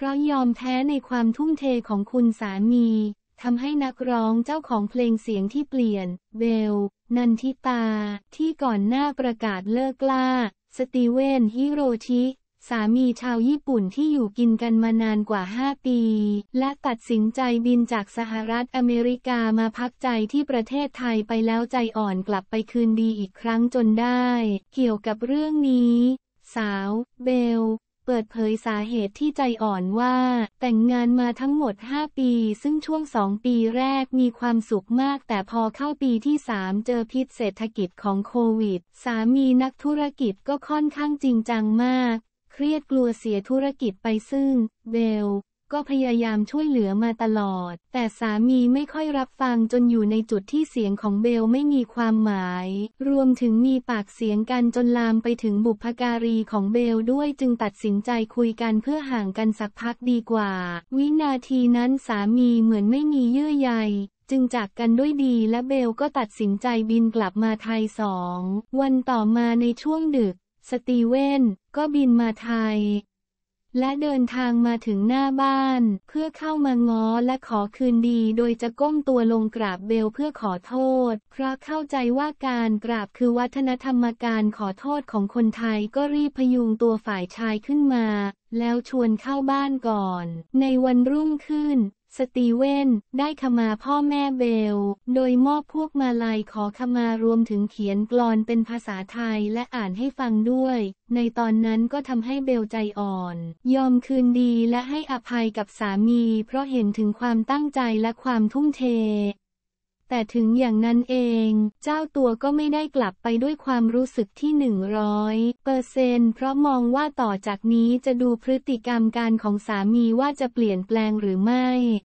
เพราะยอมแพ้ในความทุ่มเทของคุณสามีทำให้นักร้องเจ้าของเพลงเสียงที่เปลี่ยนเบลนันทิตา ที่ก่อนหน้าประกาศเลิกล่าสตีเวนฮิโรชิสามีชาวญี่ปุ่นที่อยู่กินกันมานานกว่า 5 ปี และตัดสินใจบินจากสหรัฐอเมริกามาพักใจที่ประเทศไทยไปแล้วใจอ่อนกลับไปคืนดีอีกครั้งจนได้ เกี่ยวกับเรื่องนี้ สาว เบลเปิดเผยสาเหตุที่ใจอ่อนว่า แต่งงานมาทั้งหมด 5 ปี ซึ่งช่วง 2 ปีแรกมีความสุขมาก แต่พอเข้าปีที่ 3 เจอพิษเศรษฐกิจของโควิด สามีนักธุรกิจก็ค่อนข้างจริงจังมาก เครียดกลัวเสียธุรกิจไปซึ่ง เบลก็พยายามช่วยเหลือมาตลอด แต่สามีไม่ค่อยรับฟังจนอยู่ในจุดที่เสียงของเบลไม่มีความหมาย รวมถึงมีปากเสียงกันจนลามไปถึงบุพการีของเบลด้วยจึงตัดสินใจคุยกันเพื่อห่างกันสักพักดีกว่า วินาทีนั้นสามีเหมือนไม่มีเยื่อใยจึงจากกันด้วยดีและเบลก็ตัดสินใจบินกลับมาไทยสอง วันต่อมาในช่วงดึก สตีเวนก็บินมาไทยและเดินทางมาถึงหน้าบ้านเพื่อเข้ามาง้อและขอคืนดีโดยจะก้มตัวลงกราบเบลเพื่อขอโทษ เพราะเข้าใจว่าการกราบคือวัฒนธรรมการขอโทษของคนไทยก็รีบพยุงตัวฝ่ายชายขึ้นมา แล้วชวนเข้าบ้านก่อนในวันรุ่งขึ้นสตีเวนได้ขมาพ่อแม่เบล โดยมอบพวกมาลัยขอขมารวมถึงเขียนกลอนเป็นภาษาไทยและอ่านให้ฟังด้วย ในตอนนั้นก็ทำให้เบลใจอ่อน ยอมคืนดีและให้อภัยกับสามีเพราะเห็นถึงความตั้งใจและความทุ่มเทแต่ถึงอย่างนั้นเอง เจ้าตัวก็ไม่ได้กลับไปด้วยความรู้สึกที่ 100เปอร์เซนเพราะมองว่าต่อจากนี้จะดูพฤติกรรมการของสามีว่าจะเปลี่ยนแปลงหรือไม่